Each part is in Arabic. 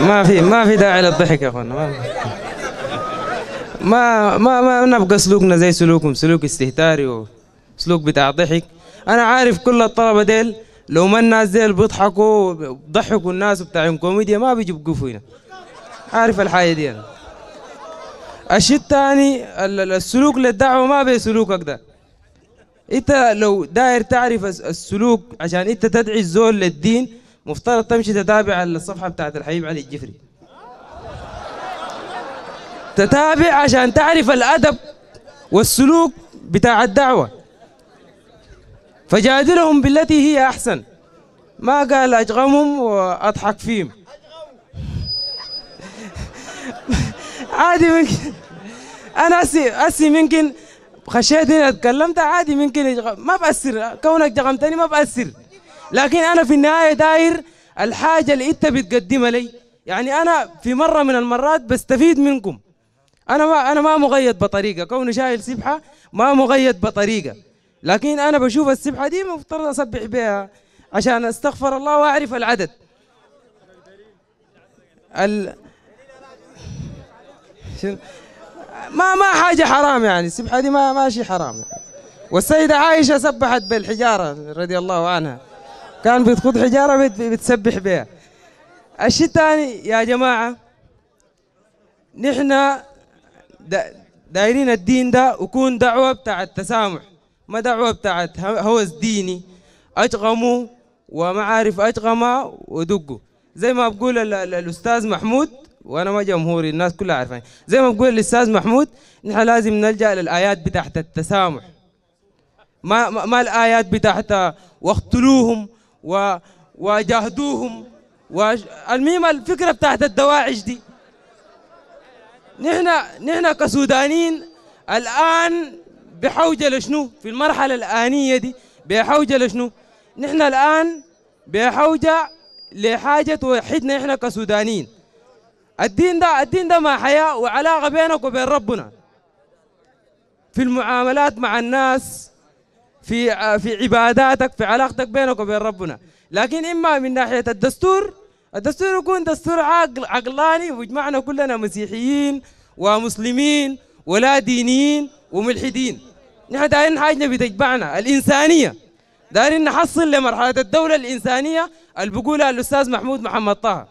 ما في ما في داعي للضحك يا اخوانا ما ما ما, نبقى سلوكنا زي سلوكهم سلوك استهتاري وسلوك بتاع ضحك انا عارف كل الطلبه ديل لو ما الناس ديل بيضحكوا بيضحكوا الناس بتاعهم كوميديا ما بيجوا بيقفوا هنا عارف الحاجه دي انا الشيء الثاني السلوك للدعوه ما بي سلوكك ده انت لو داير تعرف السلوك عشان انت تدعي الزول للدين مفترض تمشي تتابع الصفحه بتاعت الحبيب علي الجفري تتابع عشان تعرف الادب والسلوك بتاع الدعوه فجادلهم بالتي هي احسن ما قال اجغمهم واضحك فيهم عادي ممكن انا اسي اسي ممكن خشيت هنا اتكلمت عادي ممكن ما باثر كونك جغمتني ما باثر لكن انا في النهايه داير الحاجه اللي انت بتقدمها لي يعني انا في مره من المرات بستفيد منكم انا ما انا ما مقيد بطريقه كوني شايل سبحه ما مقيد بطريقه لكن انا بشوف السبحه دي مفترض اسبح بها عشان استغفر الله واعرف العدد ال... ما ما حاجه حرام يعني السبحه دي ما ماشي حرام يعني. والسيده عائشه سبحت بالحجاره رضي الله عنها كان بتخوض حجاره بتسبح بها الشيء الثاني يا جماعه نحن دايرين الدين ده دا وكون دعوه بتاع التسامح ما دعوه بتاع هوس ديني وما ومعارف أجغمة ودقوا زي ما بقول الاستاذ محمود وانا ما جمهوري الناس كلها عارفين زي ما بقول الاستاذ محمود نحن لازم نلجا للايات بتاعت التسامح ما ما, ما الايات بتاعت واقتلوهم وجاهدوهم المهم الفكره بتاعت الدواعش دي نحن نحن كسودانيين الان بحوجه لشنو في المرحله الانيه دي بحوجه لشنو نحن الان بحوجه لحاجه توحدنا احنا كسودانيين الدين ده الدين ده ما حياه وعلاقه بينك وبين ربنا في المعاملات مع الناس في آه، في عباداتك في علاقتك بينك وبين ربنا لكن اما من ناحيه الدستور الدستور يكون دستور عقل عقلاني ويجمعنا كلنا مسيحيين ومسلمين ولا دينيين وملحدين نحن دايرين حاجه بتجمعنا الانسانيه دايرين نحصل لمرحله الدوله الانسانيه اللي بيقولها الاستاذ محمود محمد طه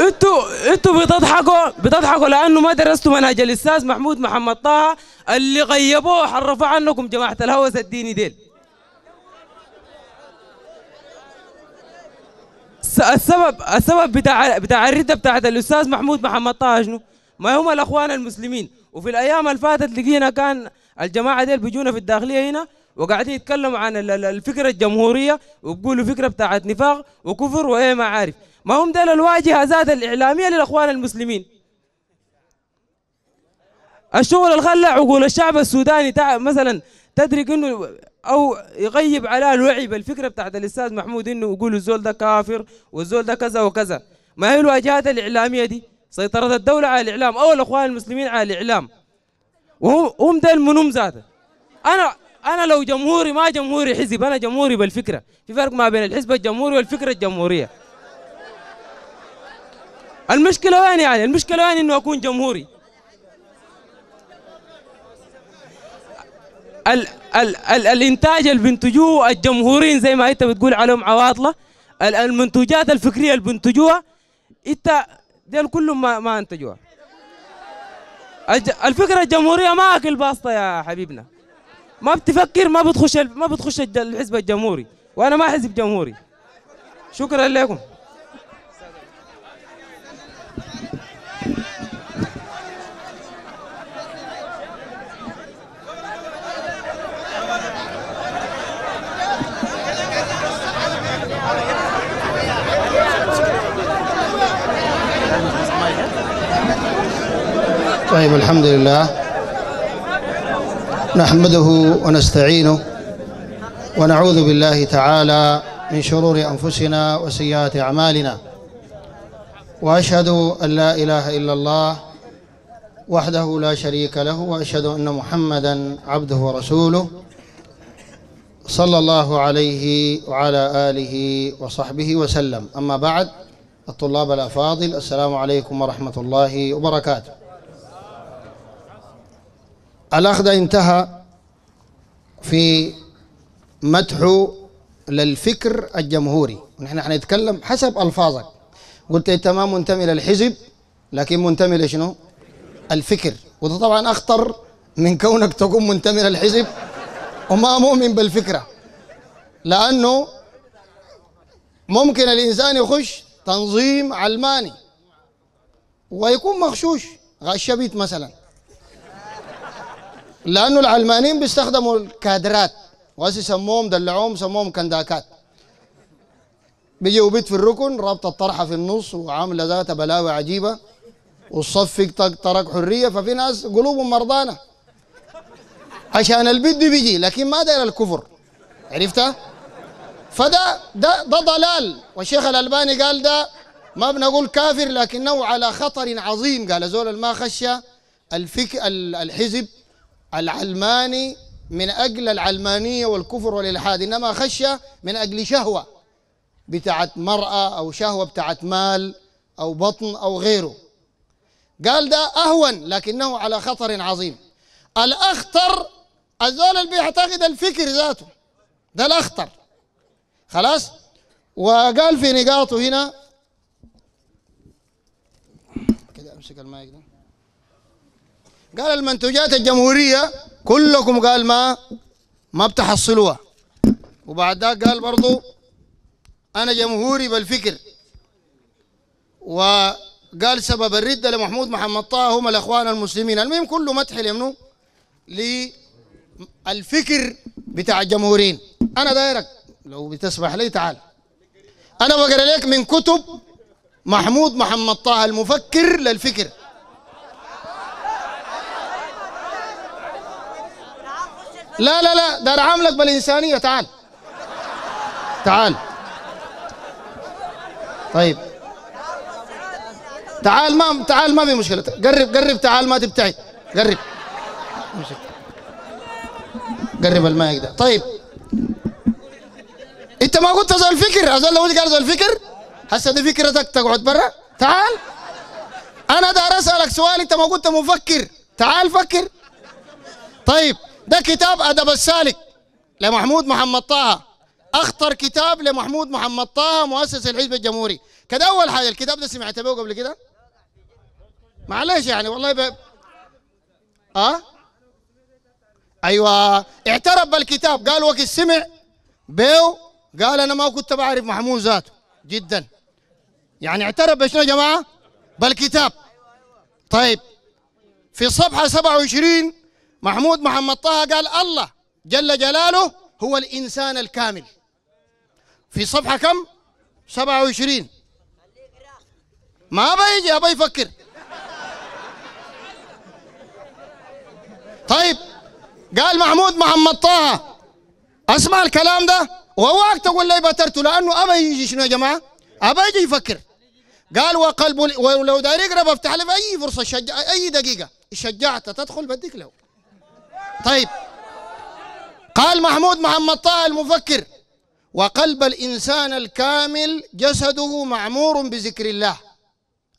انتوا انتوا بتضحكوا بتضحكوا لانه ما درستوا منهج الاستاذ محمود محمد طه اللي غيبوه حرفوا عنكم جماعه الهوس الديني ديل السبب السبب بتاع بتاع الرده بتاعت الاستاذ محمود محمد طه شنو؟ ما هم الاخوان المسلمين وفي الايام اللي فاتت لقينا كان الجماعه ديل بيجونا في الداخليه هنا وقاعدين يتكلموا عن الفكره الجمهوريه وبيقولوا فكره بتاعت نفاق وكفر وايه ما عارف ما هم ده الواجهه ذات الاعلاميه للاخوان المسلمين الشغل اللي خلى عقول الشعب السوداني مثلا تدرك انه او يغيب على الوعي بالفكره بتاعت الاستاذ محمود انه يقول الزول ده كافر والزول ده كذا وكذا ما هي الواجهات الاعلاميه دي سيطره الدوله على الاعلام او الاخوان المسلمين على الاعلام وهم هم ده المنوم ذاته انا انا لو جمهوري ما جمهوري حزب انا جمهوري بالفكره في فرق ما بين الحزب الجمهوري والفكره الجمهوريه المشكله وين يعني المشكله وين انه اكون جمهوري ال ال ال الانتاج اللي بينتجوه الجمهوريين زي ما انت بتقول عليهم عواطله المنتوجات الفكريه اللي بينتجوها انت ديل كلهم ما, ما انتجوها الفكره الجمهوريه ما اكل باسطه يا حبيبنا ما بتفكر ما بتخش ما بتخش الحزب الجمهوري وانا ما حزب جمهوري شكرا لكم طيب الحمد لله نحمده ونستعينه ونعوذ بالله تعالى من شرور أنفسنا وسيئات أعمالنا وأشهد أن لا إله إلا الله وحده لا شريك له وأشهد أن محمدا عبده ورسوله صلى الله عليه وعلى آله وصحبه وسلم أما بعد الطلاب الأفاضل السلام عليكم ورحمة الله وبركاته الأخذ انتهى في مدحه للفكر الجمهوري ونحن حنتكلم حسب ألفاظك قلت أنت ما منتمي للحزب لكن منتمي لشنو؟ الفكر وده طبعا أخطر من كونك تكون منتمي للحزب وما مؤمن بالفكرة لأنه ممكن الإنسان يخش تنظيم علماني ويكون مغشوش غشبيت مثلا لانه العلمانيين بيستخدموا الكادرات وهسه سموهم دلعوهم سموهم كنداكات بيجي وبيت في الركن رابط الطرحه في النص وعامله ذات بلاوي عجيبه والصف ترك حريه ففي ناس قلوبهم مرضانه عشان البد بيجي لكن ما داير الكفر عرفتها؟ فده ده ده ضلال والشيخ الالباني قال ده ما بنقول كافر لكنه على خطر عظيم قال زول ما خشى الفك الحزب العلماني من أجل العلمانية والكفر والإلحاد إنما خشى من أجل شهوة بتاعت مرأة أو شهوة بتاعت مال أو بطن أو غيره قال ده أهون لكنه على خطر عظيم الأخطر الزول اللي بيعتقد الفكر ذاته ده الأخطر خلاص وقال في نقاطه هنا كده أمسك المايك ده قال المنتوجات الجمهورية كلكم قال ما ما بتحصلوها وبعد ذاك قال برضو أنا جمهوري بالفكر وقال سبب الردة لمحمود محمد طه هم الأخوان المسلمين المهم كله مدح لمنو للفكر بتاع الجمهورين أنا دايرك لو بتسمح لي تعال أنا بقرأ لك من كتب محمود محمد طه المفكر للفكر لا لا لا ده انا عاملك بالانسانيه تعال تعال طيب تعال ما تعال ما في مشكله قرب قرب تعال ما تبتعد قرب قرب المايك ده طيب انت ما قلت هذا الفكر هذا لو قال هذا الفكر هسه دي فكرتك تقعد برا تعال انا دار اسالك سؤال انت ما قلت مفكر تعال فكر طيب ده كتاب أدب السالك لمحمود محمد طه أخطر كتاب لمحمود محمد طه مؤسس الحزب الجمهوري كده أول حاجة الكتاب ده سمعت به قبل كده معلش يعني والله ب... أه أيوة اعترف بالكتاب قال وقت سمع بيو قال أنا ما كنت بعرف محمود ذاته جدا يعني اعترف بشنو يا جماعة بالكتاب طيب في صفحة 27 محمود محمد طه قال الله جل جلاله هو الإنسان الكامل في صفحة كم؟ 27 ما بيجي أبي يفكر طيب قال محمود محمد طه اسمع الكلام ده وهواك تقول لي بترته لانه ابى يجي شنو يا جماعه؟ ابى يجي يفكر قال وقلب ولو داري يقرا بفتح لي في اي فرصه شجع اي دقيقه شجعت تدخل بديك له طيب قال محمود محمد طه المفكر وقلب الإنسان الكامل جسده معمور بذكر الله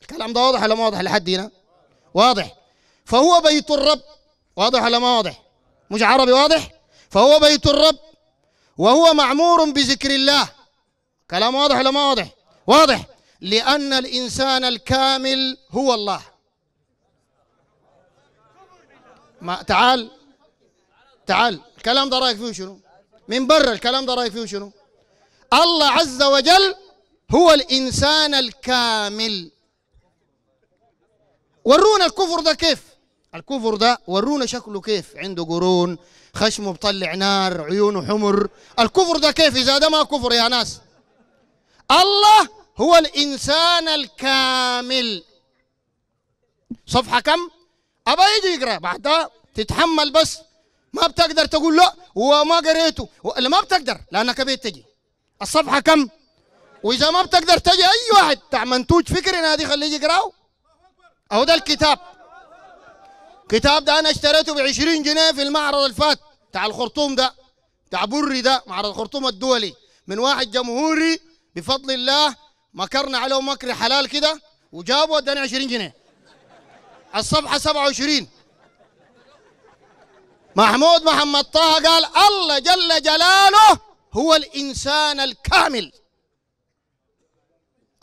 الكلام ده واضح ولا ما واضح لحد هنا واضح فهو بيت الرب واضح ولا ما واضح مش عربي واضح فهو بيت الرب وهو معمور بذكر الله كلام واضح ولا ما واضح واضح لأن الإنسان الكامل هو الله ما تعال تعال الكلام ده رايك فيه شنو من برا الكلام ده رايك فيه شنو الله عز وجل هو الانسان الكامل ورونا الكفر ده كيف الكفر ده ورونا شكله كيف عنده قرون خشمه بطلع نار عيونه حمر الكفر ده كيف اذا ده ما كفر يا ناس الله هو الانسان الكامل صفحه كم ابا يجي يقرا بعدها تتحمل بس ما بتقدر تقول لا وما قريته ما بتقدر لانك بيت تجي الصفحه كم واذا ما بتقدر تجي اي واحد تاع منتوج فكري نادي خليه يقراه اهو ده الكتاب كتاب ده انا اشتريته ب 20 جنيه في المعرض الفات بتاع الخرطوم ده بتاع بري ده معرض الخرطوم الدولي من واحد جمهوري بفضل الله مكرنا عليه مكر حلال كده وجابه اداني 20 جنيه الصفحه 27 محمود محمد طه قال الله جل جلاله هو الإنسان الكامل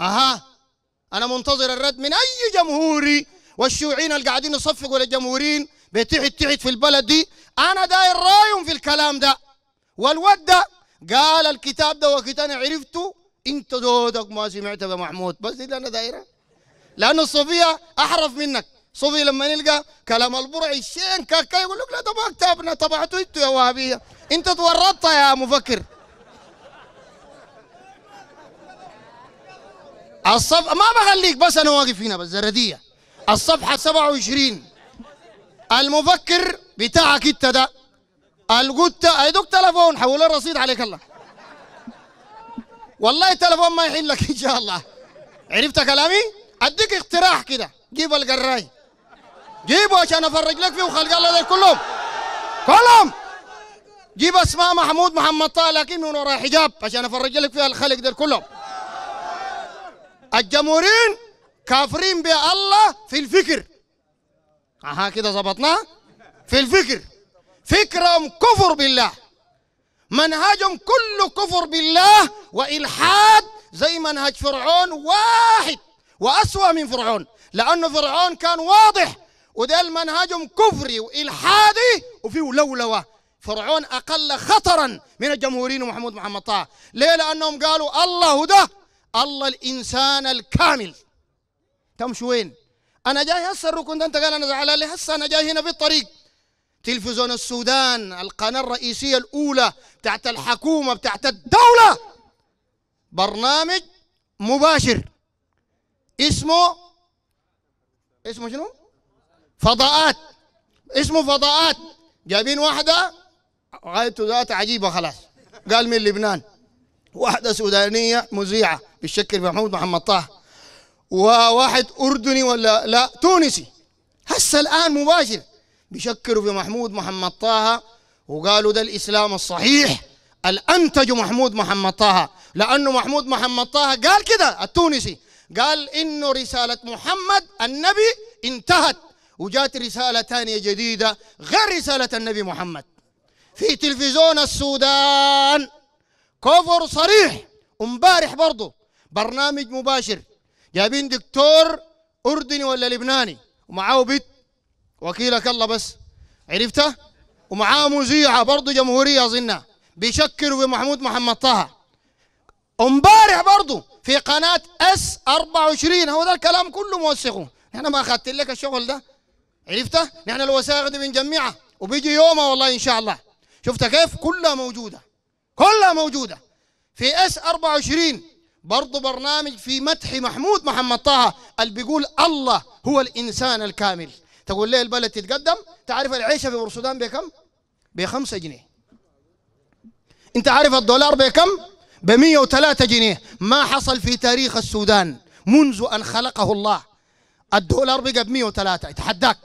أها أنا منتظر الرد من أي جمهوري والشيوعيين اللي قاعدين يصفقوا للجمهوريين بتحت تحت في البلد دي أنا داير رايهم في الكلام ده والود ده قال الكتاب ده وقت أنا عرفته أنت دودك ما سمعت يا محمود بس دي اللي أنا دايره لأنه الصوفية أحرف منك صوفي لما نلقى كلام البرعي الشين كاكا يقول لك لا ده ما كتابنا طبعته انت يا وهابيه انت تورطت يا مفكر الصف ما بخليك بس انا واقف هنا بس زرديه الصفحه 27 المفكر بتاعك انت ده القلت ايدوك تلفون حول الرصيد عليك الله والله تلفون ما يحلك ان شاء الله عرفت كلامي اديك اقتراح كده جيب القراي جيبوا عشان افرج لك فيه وخلق الله ذول كلهم كلهم جيب اسماء محمود محمد طه لكن من وراء حجاب عشان افرج لك فيها الخلق ذول كلهم الجمهورين كافرين بالله في الفكر اها كده ظبطناه في الفكر فكرهم كفر بالله منهجهم كله كفر بالله والحاد زي منهج فرعون واحد واسوا من فرعون لانه فرعون كان واضح وده المنهجهم كفري والحادي وفيه لولوه فرعون اقل خطرا من الجمهوريين ومحمود محمد طه ليه لانهم قالوا الله ده الله الانسان الكامل تمشي وين انا جاي هسه الركن ده انت قال انا زعلان ليه هسه انا جاي هنا بالطريق تلفزيون السودان القناه الرئيسيه الاولى بتاعت الحكومه بتاعت الدوله برنامج مباشر اسمه اسمه شنو؟ فضاءات اسمه فضاءات جايبين واحده غايته ذات عجيبه خلاص قال من لبنان واحده سودانيه مذيعه بالشكل محمود محمد طه وواحد اردني ولا لا تونسي هسه الان مباشر بيشكروا في محمود محمد طه وقالوا ده الاسلام الصحيح الانتج محمود محمد طه لانه محمود محمد طه قال كده التونسي قال انه رساله محمد النبي انتهت وجات رسالة ثانية جديدة غير رسالة النبي محمد في تلفزيون السودان كفر صريح امبارح برضه برنامج مباشر جايبين دكتور اردني ولا لبناني ومعاه بيت وكيلك الله بس عرفتها ومعاه مذيعه برضه جمهوريه اظنها بيشكروا بمحمود محمد طه امبارح برضه في قناه اس 24 هو ده الكلام كله موثقه انا ما اخذت لك الشغل ده عرفته؟ نحن الوثائق دي بنجمعها وبيجي يومها والله ان شاء الله شفت كيف؟ كلها موجوده كلها موجوده في اس 24 برضه برنامج في مدح محمود محمد طه اللي بيقول الله هو الانسان الكامل تقول ليه البلد تتقدم تعرف العيشه في السودان بكم؟ ب 5 جنيه انت عارف الدولار بكم؟ ب 103 جنيه ما حصل في تاريخ السودان منذ ان خلقه الله الدولار بقى ب 103 اتحداك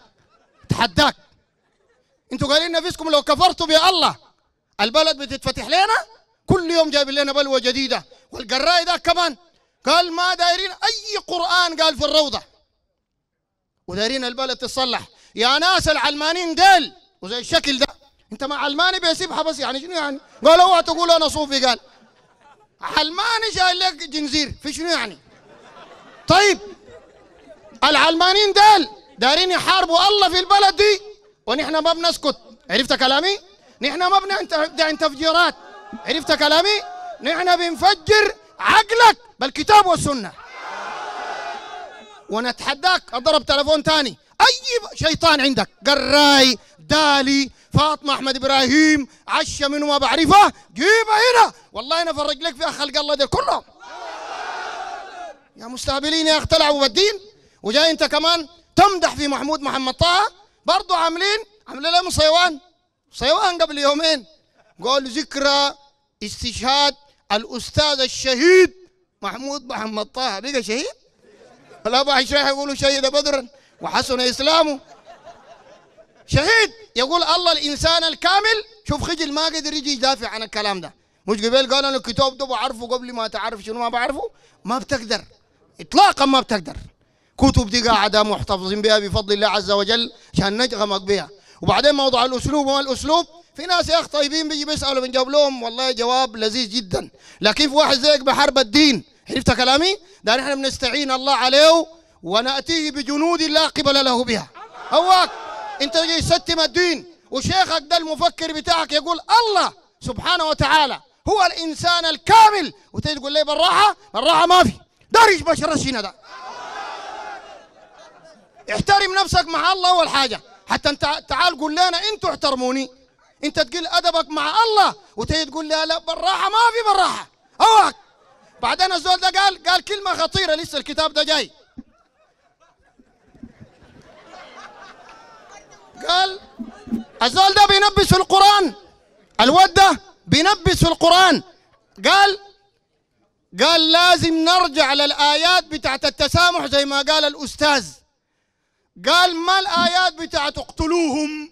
اتحداك انتوا قايلين نفسكم لو كفرتوا الله البلد بتتفتح لنا كل يوم جايب لنا بلوه جديده والقراي ده كمان قال ما دايرين اي قران قال في الروضه ودايرين البلد تتصلح يا ناس العلمانيين ديل وزي الشكل ده انت مع علماني بيسيبها بس يعني شنو يعني قال اوعى تقول انا صوفي قال علماني جاي لك جنزير في شنو يعني طيب العلمانيين ديل دارين يحاربوا الله في البلد دي ونحن ما بنسكت عرفت كلامي نحن ما بنبدا تفجيرات عرفت كلامي نحن بنفجر عقلك بالكتاب والسنه ونتحداك اضرب تليفون ثاني اي شيطان عندك قراي دالي فاطمه احمد ابراهيم عشا منه ما بعرفه جيبها هنا والله انا افرج لك فيها خلق الله دي كلهم يا مستهبلين يا اخ تلعبوا بالدين وجاي انت كمان تمدح في محمود محمد طه برضه عاملين عاملين لهم صيوان صيوان قبل يومين قالوا ذكرى استشهاد الاستاذ الشهيد محمود محمد طه بقى شهيد لا ابو شيخ يقولوا شهيد بدرا وحسن اسلامه شهيد يقول الله الانسان الكامل شوف خجل ما قدر يجي يدافع عن الكلام ده مش قبل قالوا الكتاب ده بعرفه قبل ما تعرف شنو ما بعرفه ما بتقدر اطلاقا ما بتقدر كتب دي قاعده محتفظين بها بفضل الله عز وجل عشان نجغمك بها وبعدين موضوع الاسلوب وما الاسلوب في ناس يا اخ طيبين بيجي بيسالوا بنجاوب لهم والله جواب لذيذ جدا لكن في واحد زيك بحرب الدين عرفت كلامي؟ ده نحن بنستعين الله عليه وناتيه بجنود لا قبل له بها هواك انت جاي تستم الدين وشيخك ده المفكر بتاعك يقول الله سبحانه وتعالى هو الانسان الكامل وتيجي تقول لي بالراحه بالراحه ما في دارج بشر الشينا ده احترم نفسك مع الله اول حاجه حتى انت تعال قول لنا انتوا احترموني انت تقل ادبك مع الله وتجي تقول لي لا بالراحه ما في بالراحه اوعك بعدين الزول ده قال قال كلمه خطيره لسه الكتاب ده جاي قال الزول ده بينبس في القران الود ده بينبس في القران قال قال لازم نرجع للايات بتاعت التسامح زي ما قال الاستاذ قال ما الآيات بتاعت اقتلوهم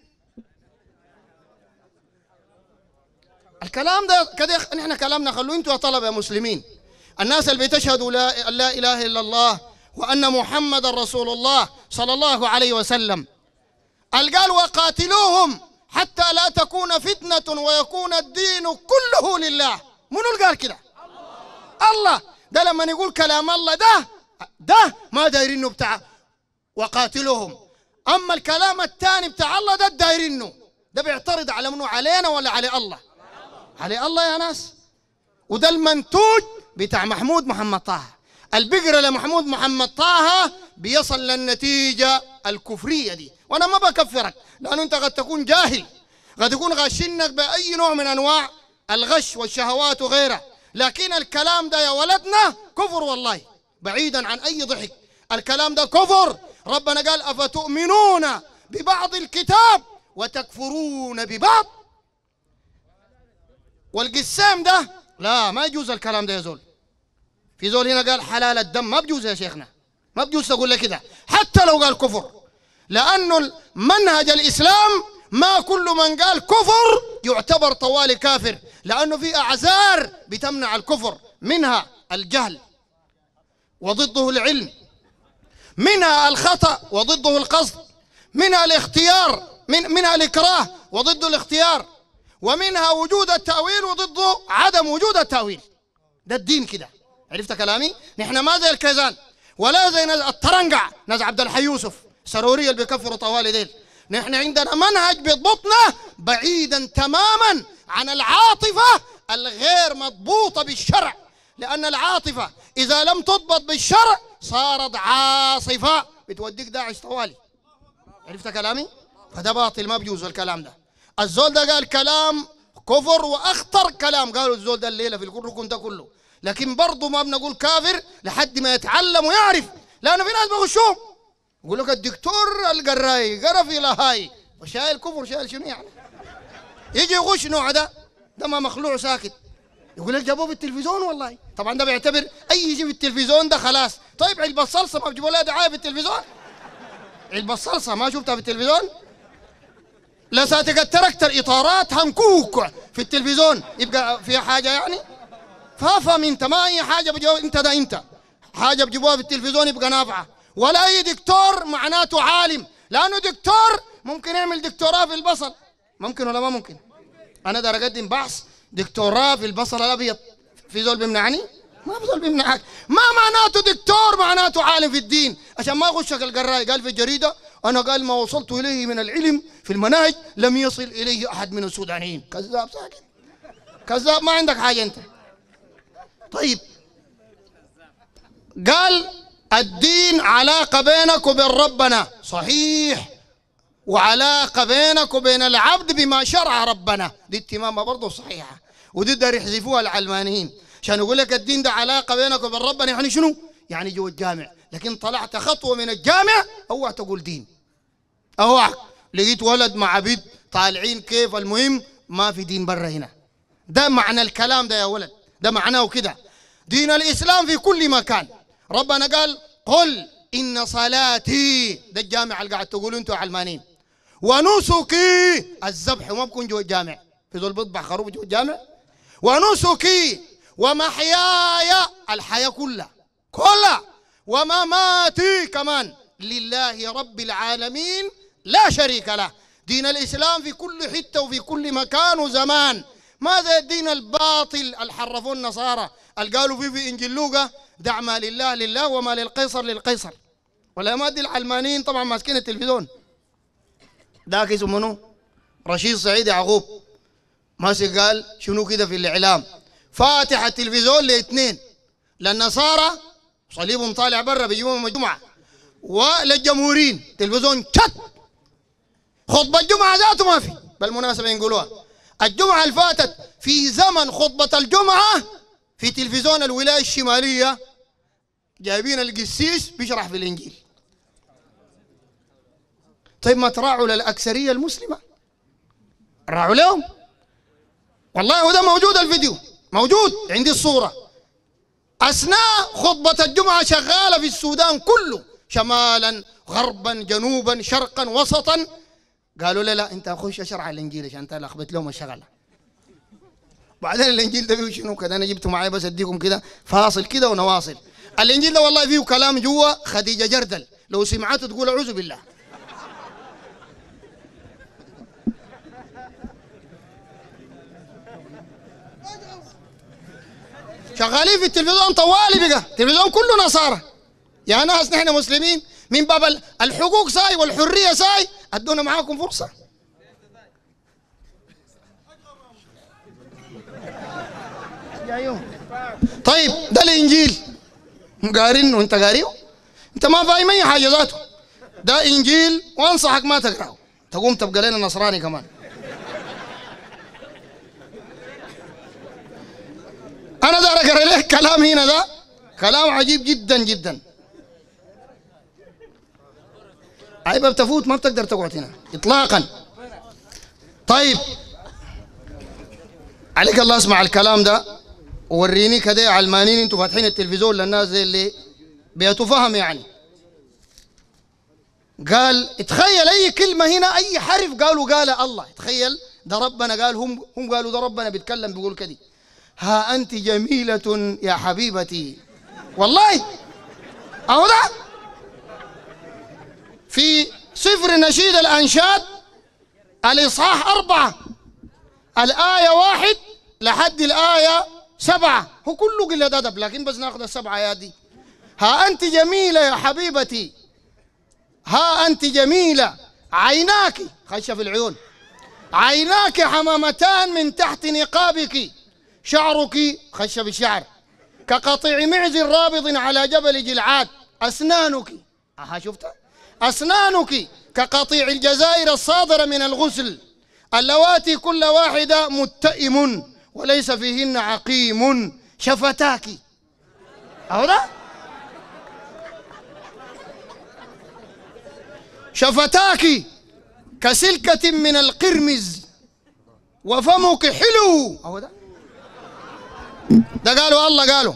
الكلام ده كده نحن كلامنا خلوه انتوا يا طلبة مسلمين الناس اللي بتشهدوا لا, لا إله إلا الله وأن محمد رسول الله صلى الله عليه وسلم قال وقاتلوهم حتى لا تكون فتنة ويكون الدين كله لله منو قال كده الله ده لما يقول كلام الله ده ده ما دايرينه بتاع وقاتلهم أما الكلام الثاني بتاع الله ده الدايرينه ده بيعترض على منو علينا ولا على الله على الله يا ناس وده المنتوج بتاع محمود محمد طه البقرة لمحمود محمد طه بيصل للنتيجة الكفرية دي وأنا ما بكفرك لأنه أنت قد تكون جاهل قد يكون غاشنك بأي نوع من أنواع الغش والشهوات وغيره لكن الكلام ده يا ولدنا كفر والله بعيدا عن أي ضحك الكلام ده كفر ربنا قال أفتؤمنون ببعض الكتاب وتكفرون ببعض والقسام ده لا ما يجوز الكلام ده يا زول في زول هنا قال حلال الدم ما بجوز يا شيخنا ما بجوز تقول لك كده حتى لو قال كفر لأنه منهج الإسلام ما كل من قال كفر يعتبر طوالي كافر لأنه في أعذار بتمنع الكفر منها الجهل وضده العلم منها الخطأ وضده القصد منها الاختيار من منها الإكراه وضد الاختيار ومنها وجود التأويل وضد عدم وجود التأويل ده الدين كده عرفت كلامي؟ نحن ما زي الكيزان ولا زي الترنقع ناس عبد الحي يوسف سرورية اللي بيكفروا طوال ديل نحن عندنا منهج بضبطنا بعيدا تماما عن العاطفة الغير مضبوطة بالشرع لأن العاطفة إذا لم تضبط بالشرع صارت عاصفة بتوديك داعش طوالي عرفت كلامي؟ فده باطل ما بيجوز الكلام ده الزول ده قال كلام كفر واخطر كلام قالوا الزول ده الليله في الركن ده كله لكن برضه ما بنقول كافر لحد ما يتعلم ويعرف لانه في ناس بغشوم يقول لك الدكتور القراي قرا في لهاي وشايل كفر شايل شنو يعني يجي يغش نوع ده ده ما مخلوع ساكت يقول لك جابوه بالتلفزيون والله طبعا ده بيعتبر اي شيء في التلفزيون ده خلاص طيب علبة صلصة ما بتجيبوا لها دعاية في التلفزيون علبة صلصة ما شفتها في التلفزيون لا ساتك تركتر إطارات هنكوك في التلفزيون يبقى فيها حاجة يعني فافهم انت ما اي حاجة بجيبوها انت ده انت حاجة بجيبوها في التلفزيون يبقى نافعة ولا اي دكتور معناته عالم لانه دكتور ممكن يعمل دكتوراه في البصل ممكن ولا ما ممكن انا ده اقدم بحث دكتوراه في البصل الابيض في زول بيمنعني ما بظل بيمنعك ما معناته دكتور معناته عالم في الدين عشان ما اغشك القراي قال في الجريده انا قال ما وصلت اليه من العلم في المناهج لم يصل اليه احد من السودانيين كذاب ساكت كذاب ما عندك حاجه انت طيب قال الدين علاقه بينك وبين ربنا صحيح وعلاقه بينك وبين العبد بما شرع ربنا دي اتمامه برضه صحيحه ودي ده يحذفوها العلمانيين عشان يقول لك الدين ده علاقه بينك وبين ربنا يعني شنو؟ يعني جوا الجامع لكن طلعت خطوه من الجامع اوعى تقول دين اوعى لقيت ولد مع بنت طالعين كيف المهم ما في دين برا هنا ده معنى الكلام ده يا ولد ده معناه كده دين الاسلام في كل مكان ربنا قال قل ان صلاتي ده الجامع اللي قاعد تقولوا انتوا علمانيين ونسكي الذبح وما بكون جوا الجامع في ذول بيذبح خروف جوا الجامع ونسكي ومحياي الحياة كلها كلها ومماتي كمان لله رب العالمين لا شريك له دين الإسلام في كل حتة وفي كل مكان وزمان ماذا الدين الباطل الحرفون النصارى قالوا فيه في إنجيل لوقا دع ما لله لله وما للقيصر للقيصر ولا ما دي العلمانيين طبعا ماسكين التلفزيون داك اسمه منو رشيد سعيد يعقوب ماسك قال شنو كده في الإعلام فاتح التلفزيون لاثنين للنصارى صليبهم طالع برا بيجيبوهم الجمعه وللجمهورين تلفزيون شت خطبه الجمعه ذاته ما في بالمناسبه ينقلوها الجمعه اللي فاتت في زمن خطبه الجمعه في تلفزيون الولايه الشماليه جايبين القسيس بيشرح في الانجيل طيب ما تراعوا للاكثريه المسلمه راعوا لهم والله هذا موجود الفيديو موجود عندي الصورة أثناء خطبة الجمعة شغالة في السودان كله شمالا غربا جنوبا شرقا وسطا قالوا لي لا أنت أخش أشرح الإنجيل عشان أنت لخبط لهم الشغلة بعدين الإنجيل ده فيه شنو كده أنا جبته معايا بس أديكم كده فاصل كده ونواصل الإنجيل ده والله فيه كلام جوا خديجة جردل لو سمعته تقول أعوذ بالله شغالين في التلفزيون طوالي بقى التلفزيون كله نصارى يا ناس نحن مسلمين من باب الحقوق ساي والحريه ساي ادونا معاكم فرصه طيب ده الانجيل قارين وانت قاريه انت ما فاهم اي حاجه ذاته ده انجيل وانصحك ما تقراه تقوم تبقى لنا نصراني كمان أنا دار أقرأ لك كلام هنا ده كلام عجيب جدا جدا عيب بتفوت ما بتقدر تقعد هنا إطلاقا طيب عليك الله اسمع الكلام ده وريني كده علمانين انتوا فاتحين التلفزيون للناس زي اللي بيتفهم يعني قال تخيل اي كلمه هنا اي حرف قالوا قال الله تخيل ده ربنا قال هم هم قالوا ده ربنا بيتكلم بيقول كده ها أنت جميلة يا حبيبتي والله أهو ده في صفر نشيد الأنشاد الإصحاح أربعة الآية واحد لحد الآية سبعة هو كله قلة أدب لكن بس ناخذ السبعة يا دي ها أنت جميلة يا حبيبتي ها أنت جميلة عيناك خشف في العيون عيناك حمامتان من تحت نقابك شعرك خش بالشعر كقطع معز رابض على جبل جلعاد أسنانك أها شفتها أسنانك كقطيع الجزائر الصادرة من الغسل اللواتي كل واحدة متئم وليس فيهن عقيم شفتاك ده شفتاك كسلكة من القرمز وفمك حلو هذا ده قالوا الله قالوا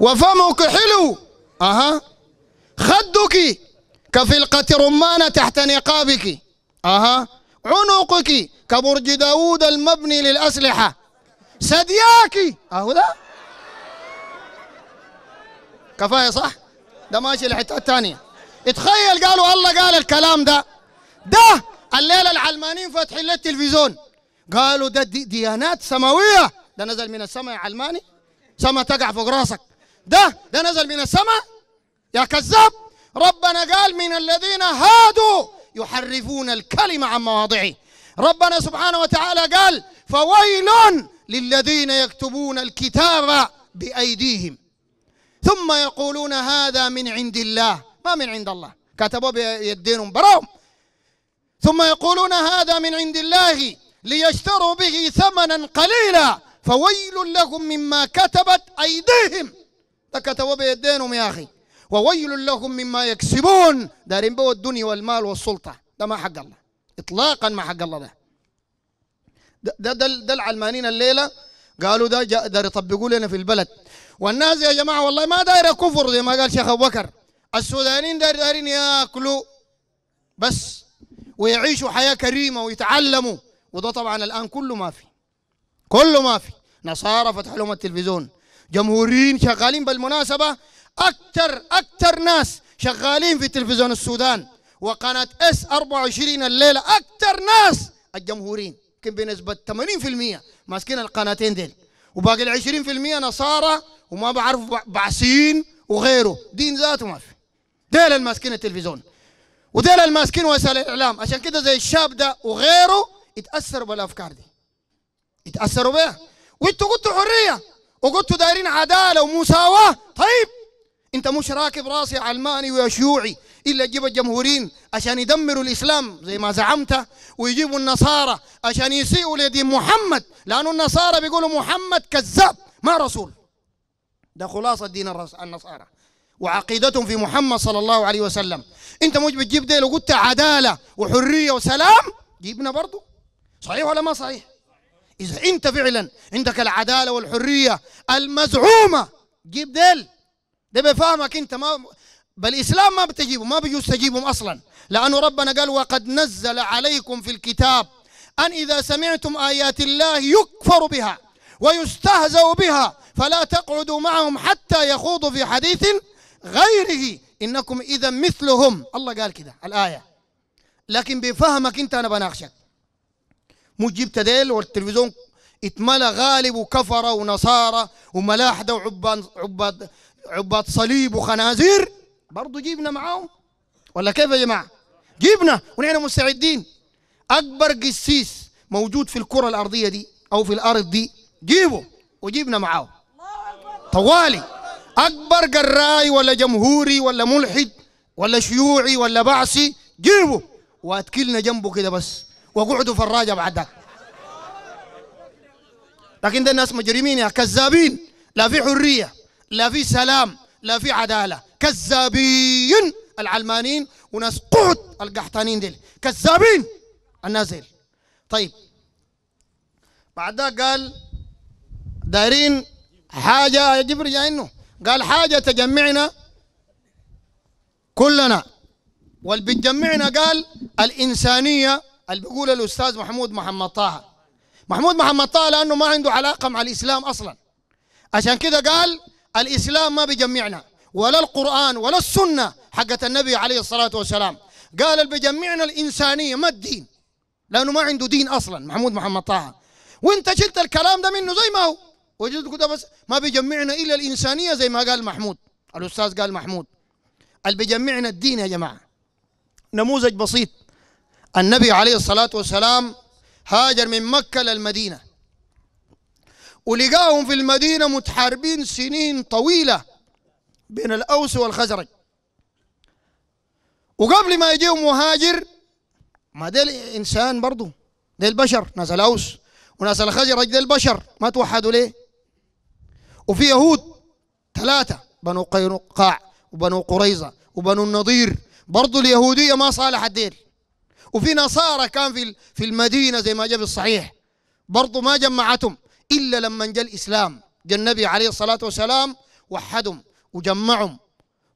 وفمك حلو اها خدك كفلقة رمان تحت نقابك اها عنقك كبرج داوود المبني للأسلحة ثدياك اهو ده كفاية صح ده ماشي الحتة الثانية اتخيل قالوا الله قال الكلام ده ده الليلة العلمانيين فاتحين للتلفزيون قالوا ده دي ديانات سماوية ده نزل من السماء يا علماني سما تقع فوق راسك ده ده نزل من السماء يا كذاب ربنا قال من الذين هادوا يحرفون الكلمة عن مواضعه ربنا سبحانه وتعالى قال فويل للذين يكتبون الكتاب بأيديهم ثم يقولون هذا من عند الله ما من عند الله كتبوا بيدينهم براهم ثم يقولون هذا من عند الله ليشتروا به ثمنا قليلا فويل لهم مما كتبت أيديهم ده كتبوا بيدينهم يا أخي وويل لهم مما يكسبون دارين بو الدنيا والمال والسلطة ده ما حق الله إطلاقا ما حق الله ده ده ده, ده, ده العلمانيين الليلة قالوا ده داير يطبقوا لنا في البلد والناس يا جماعة والله ما داير كفر زي ما قال شيخ أبو بكر السودانيين دايرين ياكلوا بس ويعيشوا حياة كريمة ويتعلموا وده طبعا الآن كله ما في كله ما في نصارى فتح لهم التلفزيون جمهوريين شغالين بالمناسبة أكثر أكثر ناس شغالين في تلفزيون السودان وقناة اس 24 الليلة أكثر ناس الجمهوريين يمكن بنسبة 80% ماسكين القناتين ديل وباقي ال 20% نصارى وما بعرف بعسين وغيره دين ذاته ما في ديل الماسكين التلفزيون وديل الماسكين وسائل الإعلام عشان كده زي الشاب ده وغيره يتأثر بالأفكار دي يتاثروا بيها وانتوا قلتوا حريه وقلتوا دايرين عداله ومساواه طيب انت مش راكب راسي علماني ويا شيوعي الا تجيب الجمهوريين عشان يدمروا الاسلام زي ما زعمت ويجيبوا النصارى عشان يسيئوا لدين محمد لانه النصارى بيقولوا محمد كذاب ما رسول ده خلاصه دين النصارى وعقيدتهم في محمد صلى الله عليه وسلم انت مش بتجيب ده لو قلت عداله وحريه وسلام جيبنا برضه صحيح ولا ما صحيح إذا أنت فعلا عندك العدالة والحرية المزعومة جيب ديل ده بفهمك أنت ما بالإسلام ما بتجيبه ما بيجوز تجيبهم أصلا لأنه ربنا قال وقد نزل عليكم في الكتاب أن إذا سمعتم آيات الله يكفر بها ويستهزأ بها فلا تقعدوا معهم حتى يخوضوا في حديث غيره إنكم إذا مثلهم الله قال كده الآية لكن بفهمك أنت أنا بناقشك مجيب تديل والتلفزيون اتملى غالب وكفره ونصارى وملاحده وعباد عباد عباد صليب وخنازير برضه جيبنا معاهم ولا كيف يا جماعه؟ جيبنا ونحن مستعدين اكبر قسيس موجود في الكره الارضيه دي او في الارض دي جيبه وجيبنا معاه طوالي اكبر قراي ولا جمهوري ولا ملحد ولا شيوعي ولا بعثي جيبه واتكلنا جنبه كده بس وقعدوا في الراجة بعدك لكن ده الناس مجرمين يا كذابين لا في حرية لا في سلام لا في عدالة كذابين العلمانيين وناس قعد القحطانين ديل كذابين الناس ديل طيب بعد ده قال دايرين حاجة جبر رجع إنه قال حاجة تجمعنا كلنا والبتجمعنا قال الإنسانية اللي بيقوله الاستاذ محمود محمد طه محمود محمد طه لانه ما عنده علاقه مع الاسلام اصلا عشان كده قال الاسلام ما بيجمعنا ولا القران ولا السنه حقت النبي عليه الصلاه والسلام قال اللي بيجمعنا الانسانيه ما الدين لانه ما عنده دين اصلا محمود محمد طه وانت شلت الكلام ده منه زي ما هو وجدت كده بس ما بيجمعنا الا الانسانيه زي ما قال محمود الاستاذ قال محمود اللي بيجمعنا الدين يا جماعه نموذج بسيط النبي عليه الصلاة والسلام هاجر من مكة للمدينة ولقاهم في المدينة متحاربين سنين طويلة بين الأوس والخزرج وقبل ما يجيهم مهاجر ما ديل إنسان برضو ديل بشر ناس الأوس وناس الخزرج ديل بشر ما توحدوا ليه وفي يهود ثلاثة بنو قينقاع وبنو قريظة وبنو النضير برضو اليهودية ما صالحت ديل وفي نصارى كان في في المدينه زي ما جاء في الصحيح برضه ما جمعتهم الا لما جاء الاسلام جاء النبي عليه الصلاه والسلام وحدهم وجمعهم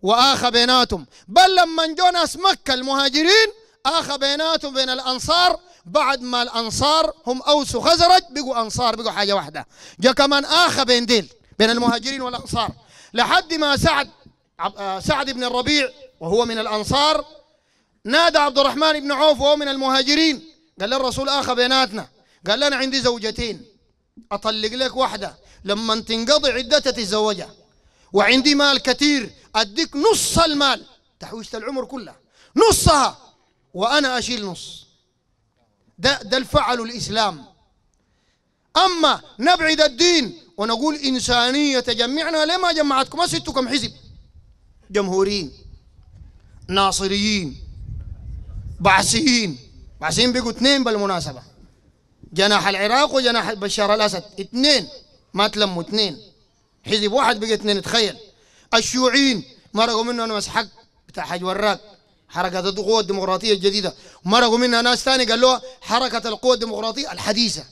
واخى بيناتهم بل لما جو ناس مكه المهاجرين اخى بيناتهم بين الانصار بعد ما الانصار هم اوس وخزرج بقوا انصار بقوا حاجه واحده جاء كمان اخى بين ديل بين المهاجرين والانصار لحد ما سعد آه، سعد بن الربيع وهو من الانصار نادى عبد الرحمن بن عوف وهو من المهاجرين قال له الرسول بيناتنا قال له انا عندي زوجتين اطلق لك واحده لما تنقضي عدتها تتزوجها وعندي مال كثير اديك نص المال تحويشه العمر كلها نصها وانا اشيل نص ده ده الفعل الاسلام اما نبعد الدين ونقول انسانيه تجمعنا ليه ما جمعتكم ما سيتكم حزب جمهوريين ناصريين بعثيين بعثيين بقوا اثنين بالمناسبة جناح العراق وجناح بشار الأسد اثنين ما تلموا اثنين حزب واحد بقى اثنين تخيل الشيوعيين مرقوا منه أنس حق بتاع حج وراك حركة القوى الديمقراطية الجديدة مرقوا منها ناس ثاني قالوا حركة القوى الديمقراطية الحديثة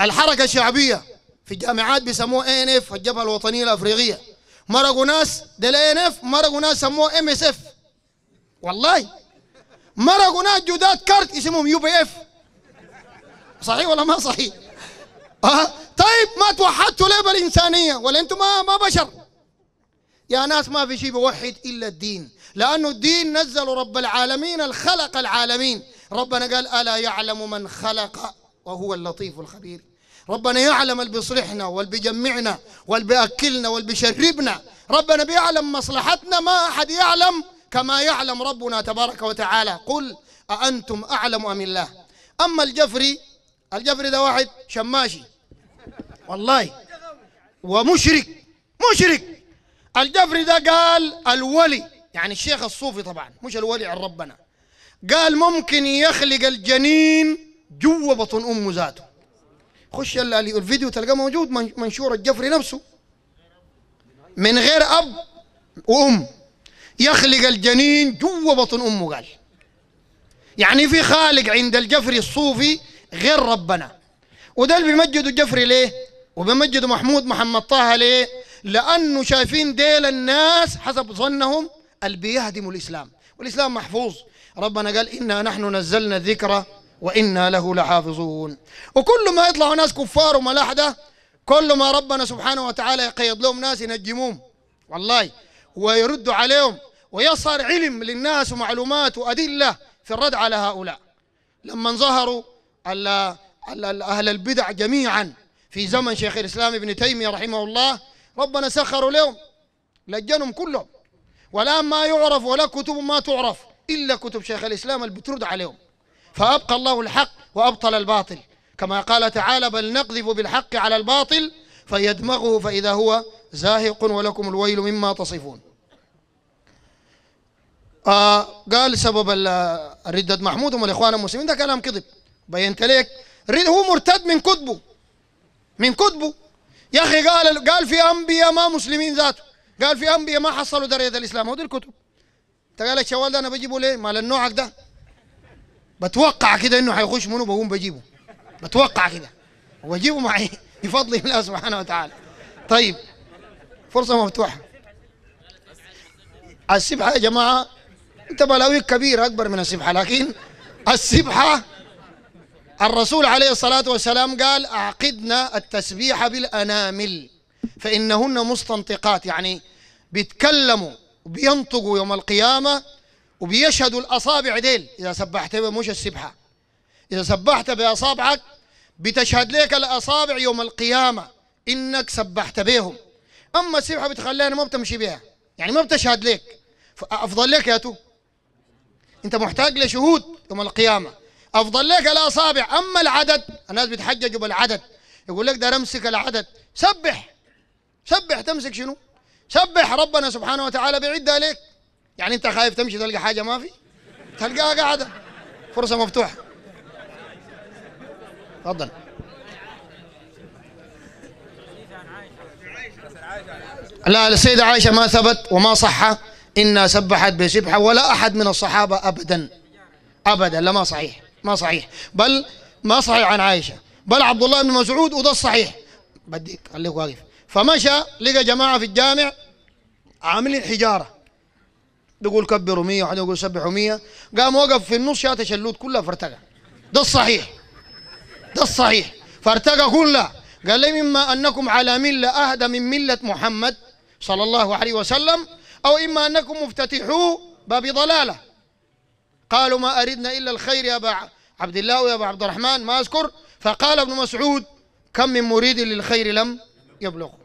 الحركة الشعبية في الجامعات بيسموها اي ان اف الجبهة الوطنية الأفريقية مرقوا ناس ده الاي ان اف مرقوا ناس سموها ام اس اف والله مرقوا ناس جداد كارت اسمهم يو بي اف صحيح ولا ما صحيح؟ أه؟ طيب ما توحدتوا ليه بالانسانيه ولا انتم ما ما بشر يا ناس ما في شيء بوحد الا الدين لانه الدين نزل رب العالمين الخلق العالمين ربنا قال الا يعلم من خلق وهو اللطيف الخبير ربنا يعلم اللي بيصلحنا واللي بيجمعنا واللي بياكلنا واللي بيشربنا ربنا بيعلم مصلحتنا ما احد يعلم كما يعلم ربنا تبارك وتعالى قل أأنتم أعلم أم الله أما الجفري الجفري ده واحد شماشي والله ومشرك مشرك الجفري ده قال الولي يعني الشيخ الصوفي طبعا مش الولي عن ربنا قال ممكن يخلق الجنين جوا بطن امه ذاته خش الفيديو تلقاه موجود منشور الجفري نفسه من غير اب وام يخلق الجنين جوا بطن امه قال يعني في خالق عند الجفري الصوفي غير ربنا وده اللي بيمجدوا جفري ليه وبيمجدوا محمود محمد طه ليه لانه شايفين ديل الناس حسب ظنهم اللي بيهدموا الاسلام والاسلام محفوظ ربنا قال انا نحن نزلنا الذكر وانا له لحافظون وكل ما يطلعوا ناس كفار وملاحده كل ما ربنا سبحانه وتعالى يقيض لهم ناس ينجموهم والله ويرد عليهم ويصار علم للناس ومعلومات وأدلة في الرد على هؤلاء لما ظهروا أهل البدع جميعا في زمن شيخ الإسلام ابن تيمية رحمه الله ربنا سخروا لهم لجنهم كلهم والآن ما يعرف ولا كتب ما تعرف إلا كتب شيخ الإسلام اللي بترد عليهم فأبقى الله الحق وأبطل الباطل كما قال تعالى بل نقذف بالحق على الباطل فيدمغه فإذا هو زاهق ولكم الويل مما تصفون آه قال سبب الردة محمود هم الإخوان المسلمين ده كلام كذب بينت لك هو مرتد من كتبه من كتبه يا أخي قال قال في أنبياء ما مسلمين ذاته قال في أنبياء ما حصلوا درجة الإسلام هو دي الكتب أنت قال لك شوال ده أنا بجيبه ليه؟ مال النوعك ده بتوقع كده إنه حيخش منه بقوم بجيبه بتوقع كده وبجيبه معي بفضل الله سبحانه وتعالى طيب فرصة مفتوحة السبحة يا جماعة انت بلاوي كبيرة أكبر من السبحة لكن السبحة الرسول عليه الصلاة والسلام قال أعقدنا التسبيح بالأنامل فإنهن مستنطقات يعني بيتكلموا وبينطقوا يوم القيامة وبيشهدوا الأصابع ديل إذا سبحت مش السبحة إذا سبحت بأصابعك بتشهد لك الأصابع يوم القيامة إنك سبحت بهم اما السبحه بتخليها ما بتمشي بها يعني ما بتشهد لك افضل لك يا تو انت محتاج لشهود يوم القيامه افضل لك الاصابع اما العدد الناس بتحججوا بالعدد يقول لك ده امسك العدد سبح سبح تمسك شنو سبح ربنا سبحانه وتعالى بيعدها لك يعني انت خايف تمشي تلقى حاجه ما في تلقاها قاعده فرصه مفتوحه تفضل لا السيدة عائشة ما ثبت وما صح إنها سبحت بسبحة ولا أحد من الصحابة أبدا أبدا لا ما صحيح ما صحيح بل ما صحيح عن عائشة بل عبد الله بن مسعود وده الصحيح بديك خليك واقف فمشى لقى جماعة في الجامع عاملين حجارة يقول كبروا 100 واحد يقول سبحوا 100 قام وقف في النص شات شلوت كلها فارتقى ده الصحيح ده الصحيح فارتقى كلها قال لي مما أنكم على ملة أهدى من ملة محمد صلى الله عليه وسلم أو إما أنكم مفتتحو باب ضلالة قالوا ما أردنا إلا الخير يا أبا عبد الله ويا أبا عبد الرحمن ما أذكر فقال ابن مسعود كم من مريد للخير لم يبلغ